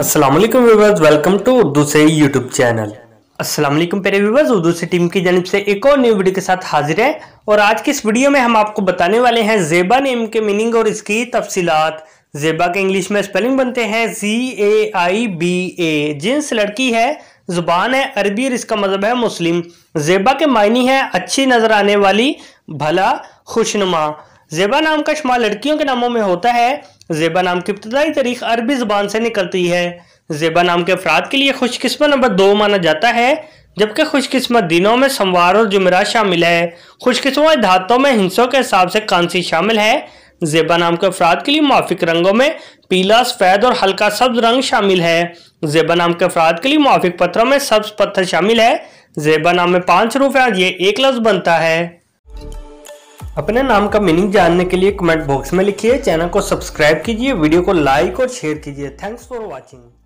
Aslam viewers welcome to Urdu से YouTube channel Aslam पेरे viewers Urdu से टीम की जानब से एक और न्यू वीडियो के साथ हाजिर है और आज की इस वीडियो में हम आपको बताने वाले हैं जेबा नेम के मीनिंग और इसकी तफसीत जेबा के इंग्लिश में स्पेलिंग बनते हैं जी ए आई बी ए जिन्स लड़की है ज़ुबान है अरबी और इसका मजहब है मुस्लिम जेबा के मायनी है अच्छी नज़र आने वाली भला खुशनुमा जेबा नाम का शुमार लड़कियों के नामों में होता है जेबा नाम की इब्तदाई तारीख अरबी ज़बान से निकलती है जेबा नाम के अफराद के लिए खुशकस्मत नंबर दो माना जाता है जबकि खुशकस्मत दिनों में सोमवार और जुमेरा शामिल है खुशकस्मत धातों में हिंसों के हिसाब से कांसी शामिल है जेबा नाम के अफराद के लिए माफिक रंगों में पीला सफ़ेद और हल्का सब्ज रंग शामिल है जेबा नाम के अफराद के लिए माफिक पत्थरों में सब्ज पत्थर शामिल है जेबा नाम में पाँच रुपया है ये एक लफ्ज़ बनता है अपने नाम का मीनिंग जानने के लिए कमेंट बॉक्स में लिखिए चैनल को सब्सक्राइब कीजिए वीडियो को लाइक और शेयर कीजिए थैंक्स फॉर वॉचिंग